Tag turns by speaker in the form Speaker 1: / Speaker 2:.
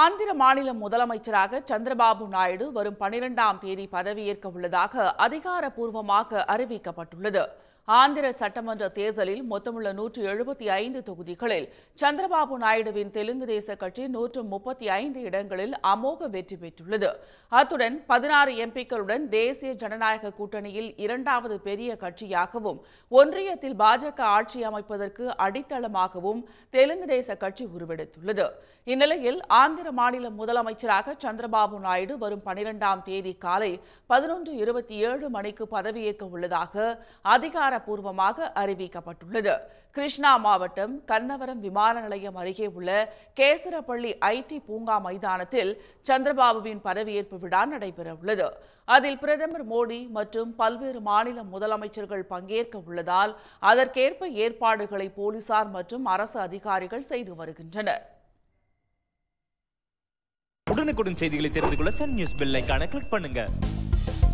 Speaker 1: ஆந்திர மாநில முதலமைச்சராக சந்திரபாபு நாயுடு வரும் பனிரெண்டாம் தேதி பதவியேற்க உள்ளதாக அதிகாரப்பூர்வமாக அறிவிக்கப்பட்டுள்ளது ஆந்திர சட்டமன்ற தேர்தலில் மொத்தமுள்ள நூற்று எழுபத்தி ஐந்து தொகுதிகளில் சந்திரபாபு நாயுடுவின் தெலுங்கு தேச கட்சி நூற்று முப்பத்தி ஐந்து இடங்களில் அமோக வெற்றி பெற்றுள்ளது அத்துடன் பதினாறு எம்பிக்களுடன் தேசிய ஜனநாயக கூட்டணியில் இரண்டாவது பெரிய கட்சியாகவும் ஒன்றியத்தில் பாஜக ஆட்சி அமைப்பதற்கு அடித்தளமாகவும் தெலுங்கு தேச கட்சி உருவெடுத்துள்ளது இந்நிலையில் ஆந்திர மாநில முதலமைச்சராக சந்திரபாபு நாயுடு வரும் பனிரெண்டாம் தேதி காலை பதினொன்று இருபத்தி ஏழு மணிக்கு பதவியேற்க உள்ளதாக அதிகார அதிகாரப்பூர்வமாக அறிவிக்கப்பட்டுள்ளது கிருஷ்ணா மாவட்டம் கன்னவரம் விமான நிலையம் அருகே உள்ள கேசரப்பள்ளி ஐடி பூங்கா மைதானத்தில் சந்திரபாபுவின் பதவியேற்பு விழா நடைபெறவுள்ளது அதில் பிரதமர் மோடி மற்றும் பல்வேறு மாநில முதலமைச்சர்கள் பங்கேற்க உள்ளதால் அதற்கேற்ப ஏற்பாடுகளை போலீசார் மற்றும் அரசு அதிகாரிகள் செய்து வருகின்றனர்
Speaker 2: உடனுக்குடன் செய்திகளை தெரிந்து கொள்ள சன் நியூஸ் பில்லைக்கான கிளிக் பண்ணுங்க